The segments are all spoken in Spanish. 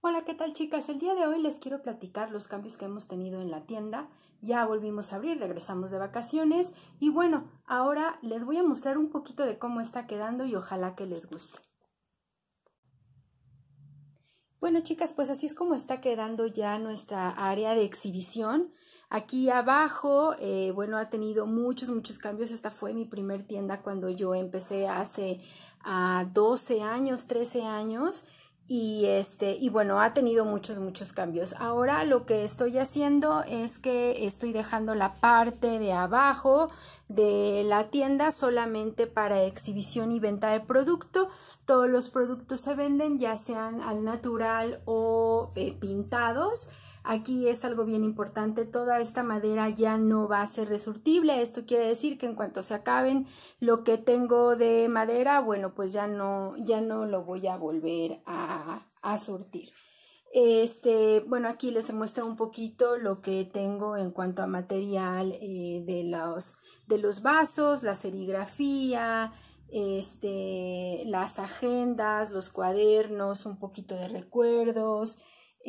Hola, ¿qué tal chicas? El día de hoy les quiero platicar los cambios que hemos tenido en la tienda. Ya volvimos a abrir, regresamos de vacaciones y bueno, ahora les voy a mostrar un poquito de cómo está quedando y ojalá que les guste. Bueno chicas, pues así es como está quedando ya nuestra área de exhibición. Aquí abajo, eh, bueno, ha tenido muchos, muchos cambios. Esta fue mi primer tienda cuando yo empecé hace 12 ah, años, 13 años y este y bueno ha tenido muchos muchos cambios ahora lo que estoy haciendo es que estoy dejando la parte de abajo de la tienda solamente para exhibición y venta de producto todos los productos se venden ya sean al natural o eh, pintados Aquí es algo bien importante, toda esta madera ya no va a ser resurtible, esto quiere decir que en cuanto se acaben lo que tengo de madera, bueno, pues ya no, ya no lo voy a volver a, a surtir. Este, bueno, aquí les muestro un poquito lo que tengo en cuanto a material eh, de, los, de los vasos, la serigrafía, este, las agendas, los cuadernos, un poquito de recuerdos,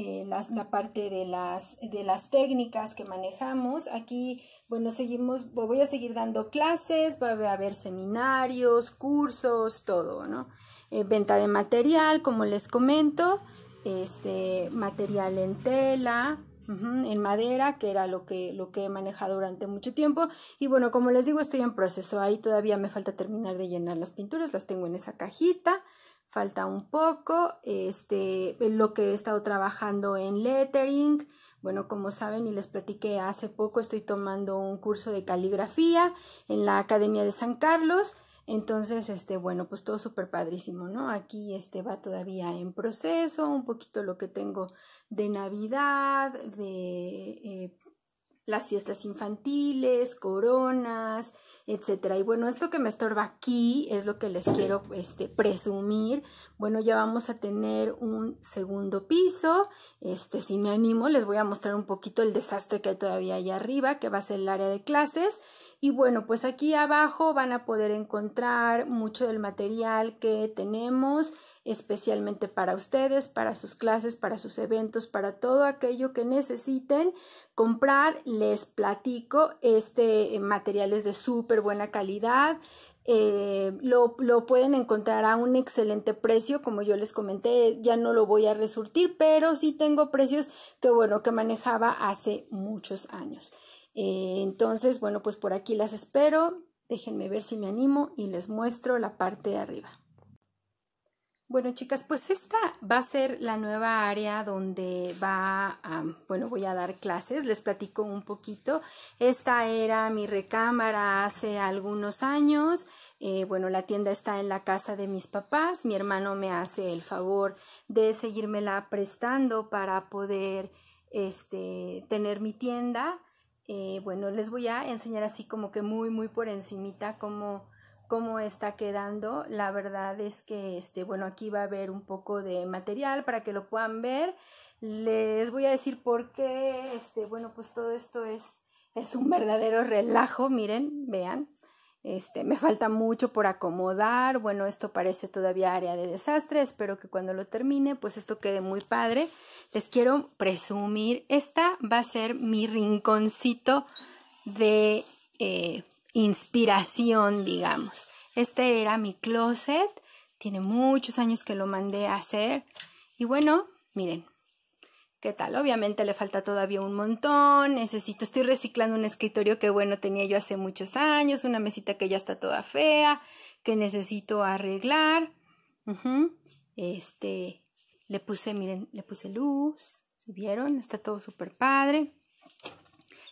eh, la, parte de las, de las técnicas que manejamos. Aquí, bueno, seguimos, voy a seguir dando clases, va a haber seminarios, cursos, todo, ¿no? Eh, venta de material, como les comento, este, material en tela, en madera, que era lo lo que he manejado durante mucho tiempo. Y bueno, como les digo, estoy en proceso ahí, todavía me falta terminar de llenar las pinturas, las tengo en esa cajita falta un poco, este, lo que he estado trabajando en lettering, bueno, como saben y les platiqué hace poco, estoy tomando un curso de caligrafía en la Academia de San Carlos. Entonces, este, bueno, pues todo súper padrísimo, ¿no? Aquí este va todavía en proceso, un poquito lo que tengo de Navidad, de eh, las fiestas infantiles, coronas, etcétera. Y bueno, esto que me estorba aquí es lo que les quiero este, presumir. Bueno, ya vamos a tener un segundo piso. Este, si me animo, les voy a mostrar un poquito el desastre que hay todavía allá arriba, que va a ser el área de clases. Y bueno, pues aquí abajo van a poder encontrar mucho del material que tenemos especialmente para ustedes, para sus clases, para sus eventos, para todo aquello que necesiten comprar. Les platico, este eh, material es de súper buena calidad. Eh, lo, pueden encontrar a un excelente precio, como yo les comenté, ya no lo voy a resurtir, pero sí tengo precios que bueno, que manejaba hace muchos años. Eh, entonces, bueno, pues por aquí las espero. Déjenme ver si me animo y les muestro la parte de arriba. Bueno, chicas, pues esta va a ser la nueva área donde va, a, bueno, voy a dar clases, les platico un poquito. Esta era mi recámara hace algunos años. Eh, bueno, la tienda está en la casa de mis papás. Mi hermano me hace el favor de seguírmela prestando para poder este, tener mi tienda. Eh, bueno, les voy a enseñar así como que muy, muy por encimita cómo cómo está quedando. La verdad es que, este, bueno, aquí va a haber un poco de material para que lo puedan ver. Les voy a decir por qué, este, bueno, pues todo esto es, es un verdadero relajo, miren, vean. Este, me falta mucho por acomodar. Bueno, esto parece todavía área de desastre. Espero que cuando lo termine, pues esto quede muy padre. Les quiero presumir. Esta va a ser mi rinconcito de eh, inspiración, digamos. Este era mi closet, tiene muchos años que lo mandé a hacer y bueno, miren, ¿Qué tal? Obviamente le falta todavía un montón. Necesito, estoy reciclando un escritorio que bueno tenía yo hace muchos años, una mesita que ya está toda fea, que necesito arreglar. Este, le puse, miren, le puse luz. ¿Se vieron? Está todo súper padre.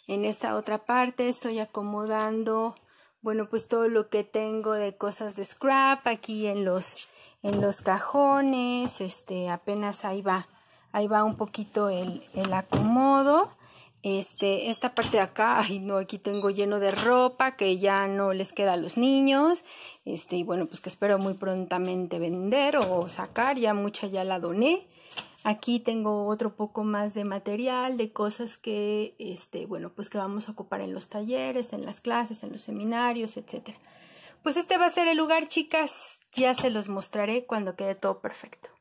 En esta otra parte estoy acomodando, bueno, pues todo lo que tengo de cosas de scrap aquí en los, en los cajones, este, apenas ahí va, ahí va un poquito el, el acomodo. Este, esta parte de acá, ay no, aquí tengo lleno de ropa que ya no les queda a los niños, este, y bueno, pues que espero muy prontamente vender o sacar, ya mucha ya la doné, Aquí tengo otro poco más de material, de cosas que, este, bueno, pues que vamos a ocupar en los talleres, en las clases, en los seminarios, etc. Pues este va a ser el lugar, chicas. Ya se los mostraré cuando quede todo perfecto.